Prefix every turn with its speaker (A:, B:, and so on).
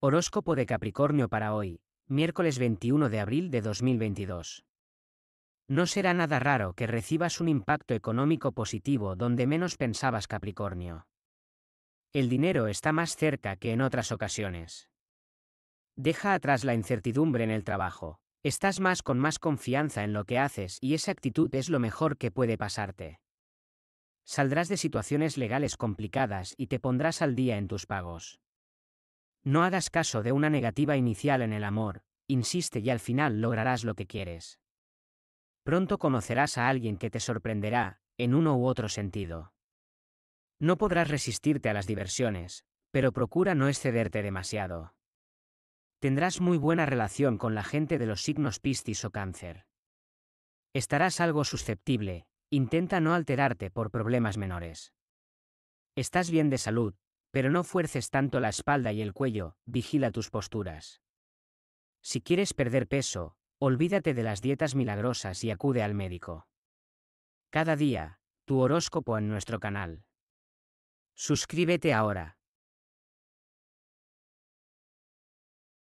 A: Horóscopo de Capricornio para hoy, miércoles 21 de abril de 2022. No será nada raro que recibas un impacto económico positivo donde menos pensabas Capricornio. El dinero está más cerca que en otras ocasiones. Deja atrás la incertidumbre en el trabajo, estás más con más confianza en lo que haces y esa actitud es lo mejor que puede pasarte. Saldrás de situaciones legales complicadas y te pondrás al día en tus pagos. No hagas caso de una negativa inicial en el amor, insiste y al final lograrás lo que quieres. Pronto conocerás a alguien que te sorprenderá, en uno u otro sentido. No podrás resistirte a las diversiones, pero procura no excederte demasiado. Tendrás muy buena relación con la gente de los signos Piscis o Cáncer. Estarás algo susceptible, intenta no alterarte por problemas menores. Estás bien de salud, pero no fuerces tanto la espalda y el cuello, vigila tus posturas. Si quieres perder peso, olvídate de las dietas milagrosas y acude al médico. Cada día, tu horóscopo en nuestro canal. Suscríbete ahora.